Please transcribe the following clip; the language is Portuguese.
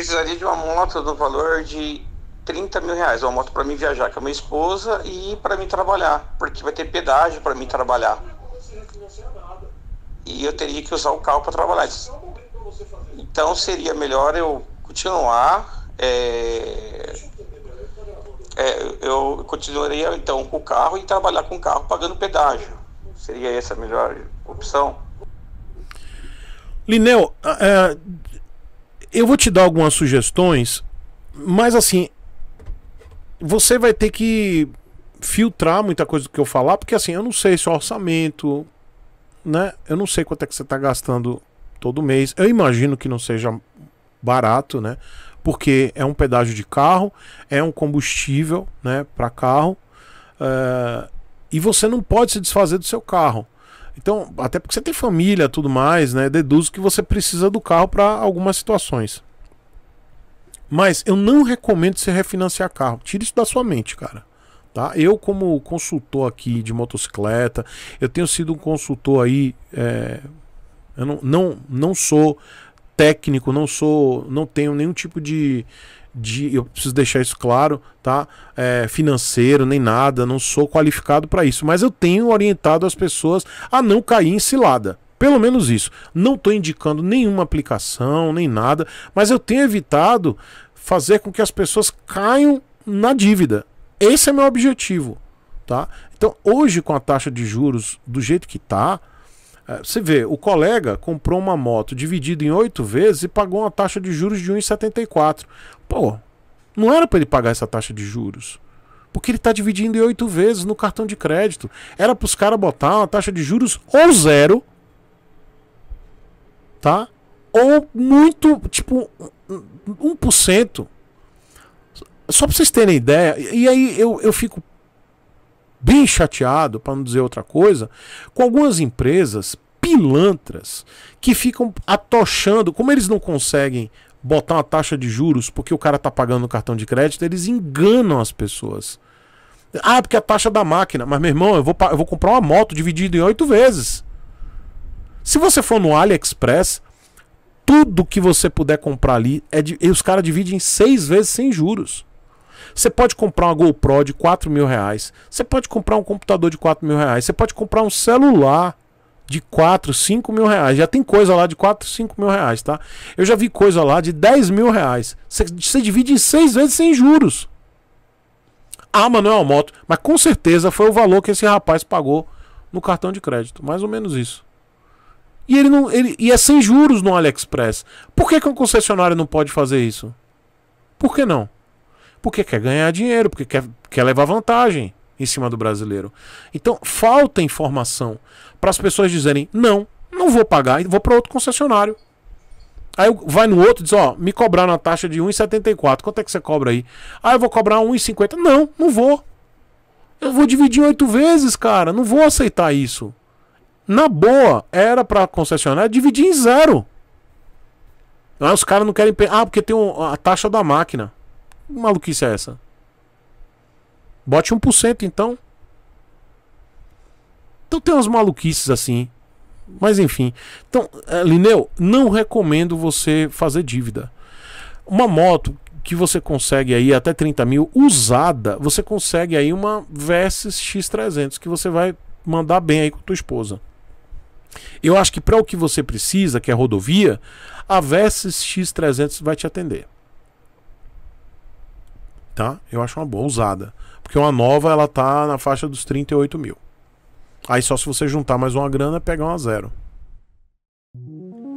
precisaria de uma moto do valor de 30 mil reais, uma moto para mim viajar com a minha esposa e para mim trabalhar, porque vai ter pedágio para mim trabalhar. E eu teria que usar o carro para trabalhar. Então seria melhor eu continuar. É, é, eu continuaria então com o carro e trabalhar com o carro pagando pedágio. Seria essa a melhor opção. Linel. Eu vou te dar algumas sugestões, mas assim, você vai ter que filtrar muita coisa do que eu falar, porque assim, eu não sei se orçamento, né? Eu não sei quanto é que você está gastando todo mês. Eu imagino que não seja barato, né? Porque é um pedágio de carro, é um combustível, né, para carro. Uh, e você não pode se desfazer do seu carro. Então, até porque você tem família, tudo mais, né? Deduzo que você precisa do carro para algumas situações. Mas eu não recomendo você refinanciar carro. Tira isso da sua mente, cara. Tá? Eu, como consultor aqui de motocicleta, eu tenho sido um consultor aí. É... Eu não, não, não sou técnico, não sou, não tenho nenhum tipo de, de eu preciso deixar isso claro, tá? É, financeiro nem nada, não sou qualificado para isso, mas eu tenho orientado as pessoas a não cair em cilada. Pelo menos isso. Não estou indicando nenhuma aplicação, nem nada, mas eu tenho evitado fazer com que as pessoas caiam na dívida. Esse é meu objetivo, tá? Então, hoje com a taxa de juros do jeito que está é, você vê, o colega comprou uma moto dividida em oito vezes e pagou uma taxa de juros de 1,74. Pô, não era para ele pagar essa taxa de juros. Porque ele está dividindo em oito vezes no cartão de crédito. Era para os caras botar uma taxa de juros ou zero, tá? Ou muito, tipo, 1%. Só para vocês terem ideia. E aí eu, eu fico bem chateado, para não dizer outra coisa, com algumas empresas pilantras que ficam atochando, como eles não conseguem botar uma taxa de juros porque o cara tá pagando no cartão de crédito, eles enganam as pessoas. Ah, porque a taxa da máquina. Mas, meu irmão, eu vou, eu vou comprar uma moto dividida em oito vezes. Se você for no AliExpress, tudo que você puder comprar ali, é de, os caras dividem em seis vezes sem juros. Você pode comprar uma GoPro de 4 mil reais. Você pode comprar um computador de 4 mil reais. Você pode comprar um celular de 4, 5 mil reais. Já tem coisa lá de 4, 5 mil reais, tá? Eu já vi coisa lá de 10 mil reais. Você, divide em 6 vezes sem juros. Ah, mas não é uma moto. Mas com certeza foi o valor que esse rapaz pagou no cartão de crédito. Mais ou menos isso. E ele não. Ele, e é sem juros no AliExpress. Por que, que um concessionário não pode fazer isso? Por que não? porque quer ganhar dinheiro, porque quer, quer levar vantagem em cima do brasileiro. Então falta informação para as pessoas dizerem: não, não vou pagar e vou para outro concessionário. Aí vai no outro e diz: ó, me cobrar na taxa de 1,74, quanto é que você cobra aí? Ah, eu vou cobrar 1,50. Não, não vou. Eu vou dividir oito vezes, cara, não vou aceitar isso. Na boa, era para concessionária dividir em zero. Aí é, os caras não querem. Ah, porque tem a taxa da máquina. Que maluquice é essa? Bote 1% então. Então tem umas maluquices assim. Mas enfim. Então, eh, Lineu, não recomendo você fazer dívida. Uma moto que você consegue aí até 30 mil, usada, você consegue aí uma Versys X300 que você vai mandar bem aí com tua esposa. Eu acho que para o que você precisa, que é rodovia, a Versys X300 vai te atender tá? Eu acho uma boa, usada Porque uma nova, ela tá na faixa dos 38 mil. Aí só se você juntar mais uma grana, pegar uma zero.